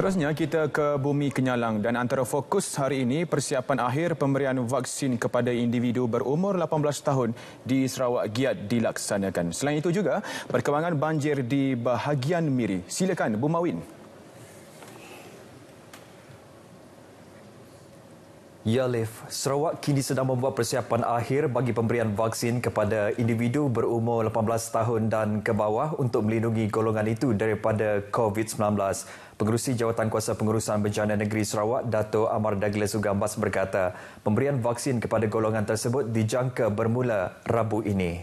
Seterusnya kita ke Bumi Kenyalang dan antara fokus hari ini persiapan akhir pemberian vaksin kepada individu berumur 18 tahun di Sarawak giat dilaksanakan. Selain itu juga, perkembangan banjir di bahagian Miri. Silakan Bumawin. Ya, Lif. Sarawak kini sedang membuat persiapan akhir bagi pemberian vaksin kepada individu berumur 18 tahun dan ke bawah untuk melindungi golongan itu daripada COVID-19. Pengerusi Jawatan Kuasa Pengurusan Bencana Negeri Sarawak, Dato Amar Douglas Ugambas berkata, pemberian vaksin kepada golongan tersebut dijangka bermula Rabu ini.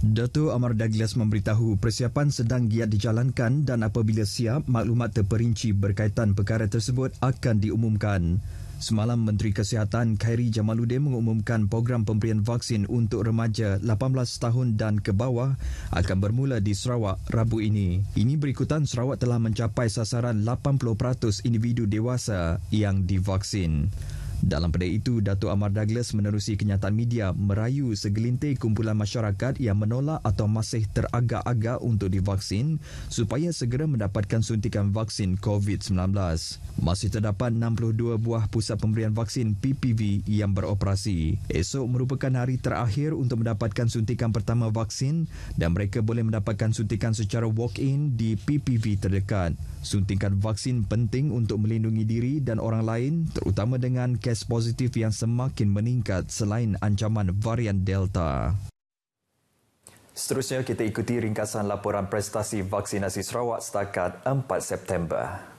Dato Amar Douglas memberitahu persiapan sedang giat dijalankan dan apabila siap, maklumat terperinci berkaitan perkara tersebut akan diumumkan. Semalam Menteri Kesihatan Khairi Jamaluddin mengumumkan program pemberian vaksin untuk remaja 18 tahun dan ke bawah akan bermula di Sarawak Rabu ini. Ini berikutan Sarawak telah mencapai sasaran 80% individu dewasa yang divaksin. Dalam pada itu, Dato' Amar Douglas menerusi kenyataan media merayu segelintir kumpulan masyarakat yang menolak atau masih teragak-agak untuk divaksin supaya segera mendapatkan suntikan vaksin COVID-19. Masih terdapat 62 buah pusat pemberian vaksin PPV yang beroperasi. Esok merupakan hari terakhir untuk mendapatkan suntikan pertama vaksin dan mereka boleh mendapatkan suntikan secara walk-in di PPV terdekat. Suntikan vaksin penting untuk melindungi diri dan orang lain terutama dengan kes positif yang semakin meningkat selain ancaman varian Delta. Seterusnya kita ikuti ringkasan laporan prestasi vaksinasi Sarawak setakat 4 September.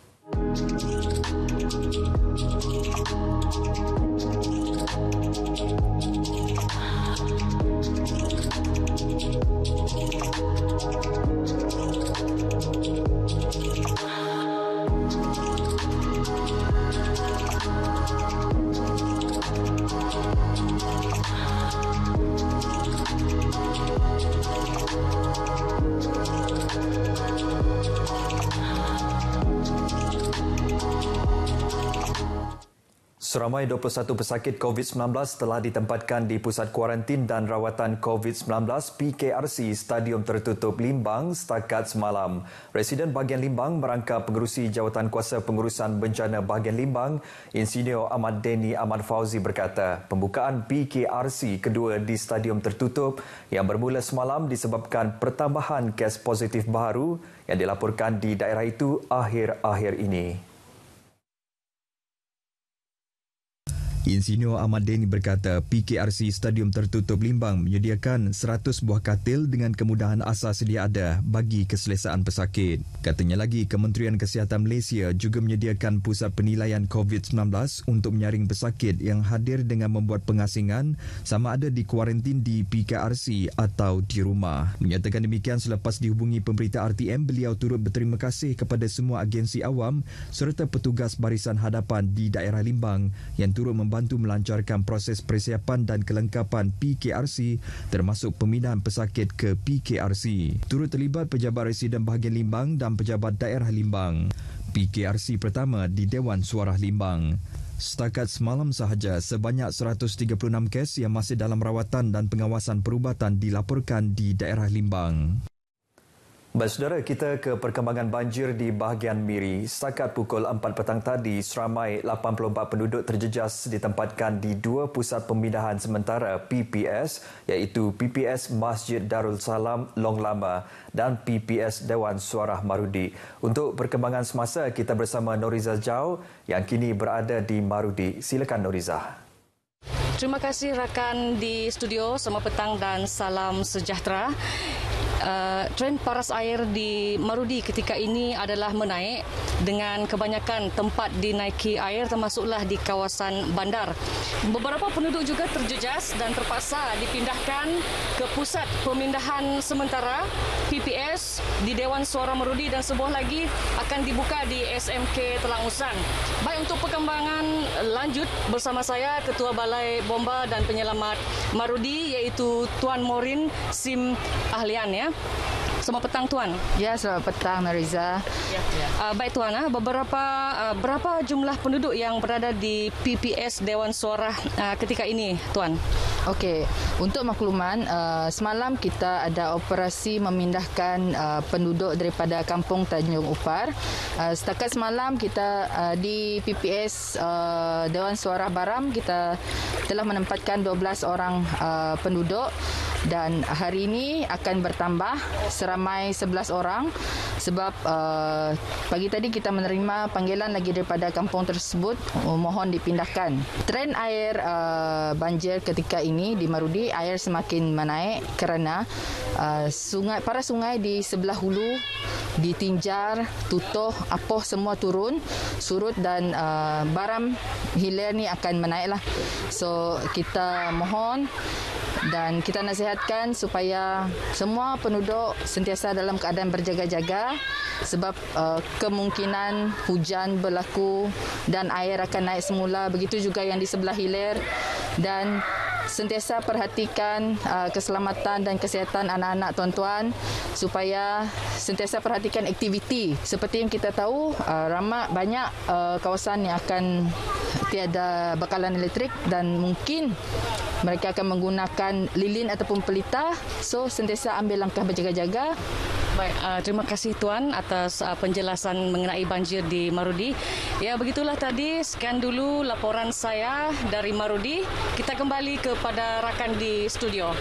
Seramai 21 pesakit COVID-19 telah ditempatkan di Pusat Kuarantin dan Rawatan COVID-19 PKRC Stadium Tertutup Limbang setakat semalam. Residen bahagian Limbang merangkap pengurusi jawatan kuasa pengurusan bencana bahagian Limbang, Insinyur Ahmad Denny Ahmad Fauzi berkata, pembukaan PKRC kedua di Stadium Tertutup yang bermula semalam disebabkan pertambahan kes positif baru yang dilaporkan di daerah itu akhir-akhir ini. Insinyur Ahmad Deni berkata PKRC Stadium Tertutup Limbang menyediakan 100 buah katil dengan kemudahan asas sedia ada bagi keselesaan pesakit. Katanya lagi, Kementerian Kesihatan Malaysia juga menyediakan pusat penilaian COVID-19 untuk menyaring pesakit yang hadir dengan membuat pengasingan sama ada di kuarantin di PKRC atau di rumah. Menyatakan demikian selepas dihubungi pemberita RTM, beliau turut berterima kasih kepada semua agensi awam serta petugas barisan hadapan di daerah Limbang yang turut membantu membantu melancarkan proses persiapan dan kelengkapan PKRC termasuk pemindahan pesakit ke PKRC. Turut terlibat pejabat residen bahagian Limbang dan pejabat daerah Limbang. PKRC pertama di Dewan Suara Limbang. Setakat semalam sahaja, sebanyak 136 kes yang masih dalam rawatan dan pengawasan perubatan dilaporkan di daerah Limbang. Saudara, kita ke perkembangan banjir di bahagian Miri. Setakat pukul 4 petang tadi, seramai 84 penduduk terjejas ditempatkan di dua pusat pemindahan sementara PPS iaitu PPS Masjid Darul Salam Long Lama dan PPS Dewan Suara Marudi. Untuk perkembangan semasa, kita bersama Noriza Jau yang kini berada di Marudi. Silakan Noriza. Terima kasih rakan di studio. Selamat petang dan salam sejahtera uh, trend paras air di Marudi ketika ini adalah menaik dengan kebanyakan tempat dinaiki air termasuklah di kawasan bandar. Beberapa penduduk juga terjejas dan terpaksa dipindahkan ke pusat pemindahan sementara PPS di Dewan Suara Marudi dan sebuah lagi akan dibuka di SMK Telangusan. Baik untuk perkembangan lanjut bersama saya Ketua Balai Bomba dan Penyelamat Marudi iaitu Tuan Morin Sim Ahlian ya. Selamat petang tuan. Ya, selamat petang Nariza. Ya, ya. baik tuan, ah. beberapa ah, berapa jumlah penduduk yang berada di PPS Dewan Suara ketika ini tuan? Okey, untuk makluman, semalam kita ada operasi memindahkan penduduk daripada Kampung Tanjung Upar. Uh, setakat semalam kita di PPS Dewan Suara Baram kita telah menempatkan 12 orang penduduk dan hari ini akan bertambah seramai 11 orang sebab uh, pagi tadi kita menerima panggilan lagi daripada kampung tersebut oh, mohon dipindahkan. Tren air uh, banjir ketika ini di Marudi air semakin menaik kerana uh, sungai para sungai di sebelah hulu ditinjar, tutuh, apoh semua turun, surut dan uh, baram hilir ni akan menaiklah. So kita mohon dan kita nasihatkan supaya semua penduduk sentiasa dalam keadaan berjaga-jaga sebab uh, kemungkinan hujan berlaku dan air akan naik semula begitu juga yang di sebelah hilir dan sentiasa perhatikan uh, keselamatan dan kesihatan anak-anak tuan-tuan supaya sentiasa perhatikan aktiviti seperti yang kita tahu uh, eh, ramai banyak uh, kawasan yang akan tiada bekalan elektrik dan mungkin mereka akan menggunakan lilin ataupun pelita so sentiasa ambil langkah berjaga-jaga Baik, uh, terima kasih tuan atas uh, penjelasan mengenai banjir di Marudi. Ya, begitulah tadi sekian dulu laporan saya dari Marudi. Kita kembali kepada rakan di studio.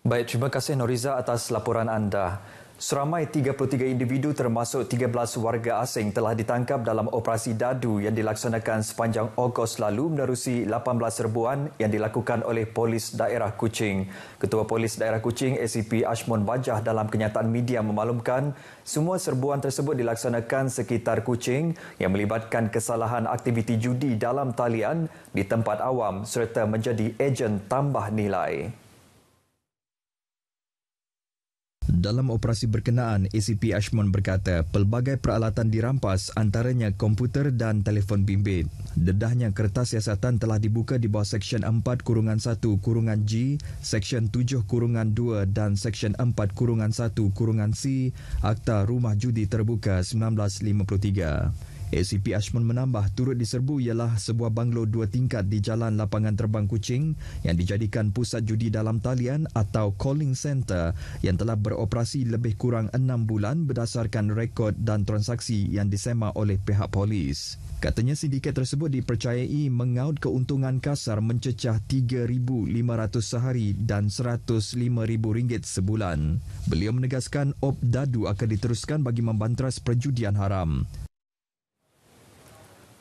Baik, terima kasih Noriza atas laporan anda. Seramai 33 individu termasuk 13 warga asing telah ditangkap dalam operasi dadu yang dilaksanakan sepanjang Ogos lalu menerusi 18 serbuan yang dilakukan oleh Polis Daerah Kuching. Ketua Polis Daerah Kuching ACP Ashmon Bajah dalam kenyataan media memaklumkan semua serbuan tersebut dilaksanakan sekitar Kuching yang melibatkan kesalahan aktiviti judi dalam talian di tempat awam serta menjadi ejen tambah nilai. Dalam operasi berkenaan, ACP Ashmon berkata pelbagai peralatan dirampas antaranya komputer dan telefon bimbit. Dedahnya kertas siasatan telah dibuka di bawah Seksyen 4 Kurungan 1 Kurungan G, Seksyen 7 Kurungan 2 dan Seksyen 4 Kurungan 1 Kurungan C Akta Rumah Judi Terbuka 1953. ACP Ashman menambah turut diserbu ialah sebuah banglo dua tingkat di Jalan Lapangan Terbang Kuching yang dijadikan pusat judi dalam talian atau calling center yang telah beroperasi lebih kurang enam bulan berdasarkan rekod dan transaksi yang disema oleh pihak polis. Katanya sindiket tersebut dipercayai mengaut keuntungan kasar mencecah RM3,500 sehari dan RM105,000 sebulan. Beliau menegaskan op dadu akan diteruskan bagi membanteras perjudian haram.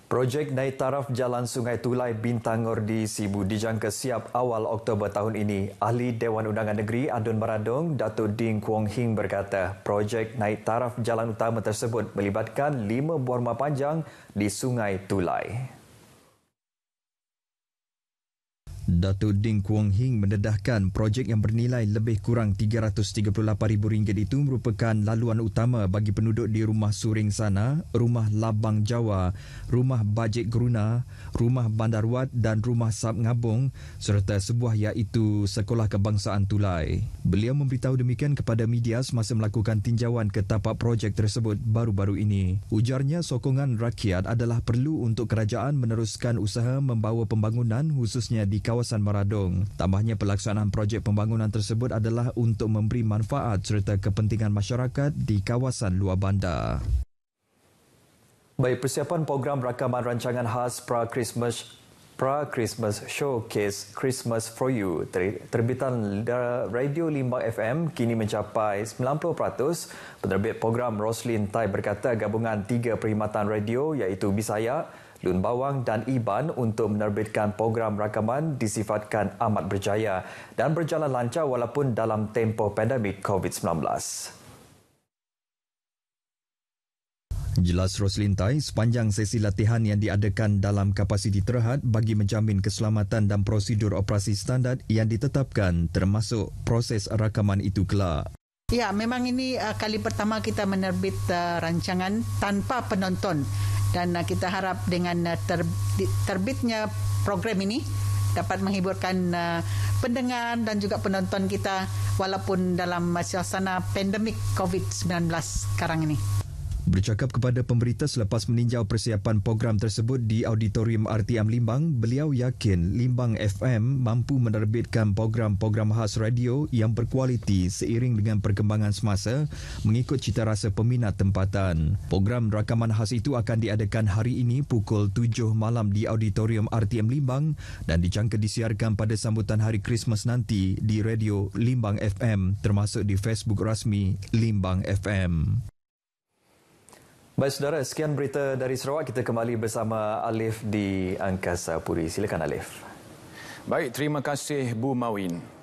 Projek naik taraf Jalan Sungai Tulai Bintangor di Sibu dijangka siap awal Oktober tahun ini. Ahli Dewan Undangan Negeri Adun Maradong, Datuk Ding Kuang Hing berkata, projek naik taraf jalan utama tersebut melibatkan lima buah rumah panjang di Sungai Tulai. Datuk Ding Kuang Hing mendedahkan projek yang bernilai lebih kurang RM338,000 itu merupakan laluan utama bagi penduduk di rumah Suring Sana, rumah Labang Jawa, rumah Bajet Geruna, rumah Bandarwat dan rumah Sab Ngabung serta sebuah iaitu Sekolah Kebangsaan Tulai. Beliau memberitahu demikian kepada media semasa melakukan tinjauan ke tapak projek tersebut baru-baru ini. Ujarnya sokongan rakyat adalah perlu untuk kerajaan meneruskan usaha membawa pembangunan khususnya di kawasan kawasan Meradong. Tambahnya pelaksanaan projek pembangunan tersebut adalah untuk memberi manfaat serta kepentingan masyarakat di kawasan luar bandar. Baik, persiapan program rakaman rancangan khas pra-Christmas Pra-Christmas Showcase Christmas for You terbitan Radio Limbang FM kini mencapai 90%. Penerbit program Roslyn Tai berkata gabungan tiga perkhidmatan radio iaitu Bisaya, Lun Bawang dan Iban untuk menerbitkan program rakaman disifatkan amat berjaya dan berjalan lancar walaupun dalam tempoh pandemik COVID-19. Jelas Roslin Tai, sepanjang sesi latihan yang diadakan dalam kapasiti terhad bagi menjamin keselamatan dan prosedur operasi standar yang ditetapkan termasuk proses rakaman itu kelak. Ya, memang ini uh, kali pertama kita menerbit uh, rancangan tanpa penonton dan uh, kita harap dengan uh, ter, terbitnya program ini dapat menghiburkan uh, pendengar dan juga penonton kita walaupun dalam uh, suasana pandemik COVID-19 sekarang ini. Bercakap kepada pemberita selepas meninjau persiapan program tersebut di Auditorium RTM Limbang, beliau yakin Limbang FM mampu menerbitkan program-program khas radio yang berkualiti seiring dengan perkembangan semasa mengikut cita rasa peminat tempatan. Program rakaman khas itu akan diadakan hari ini pukul 7 malam di Auditorium RTM Limbang dan dijangka disiarkan pada sambutan hari Krismas nanti di radio Limbang FM termasuk di Facebook rasmi Limbang FM. Baik saudara, sekian berita dari Sarawak. Kita kembali bersama Alif di Angkasa Puri. Silakan Alif. Baik, terima kasih Bu Mawin.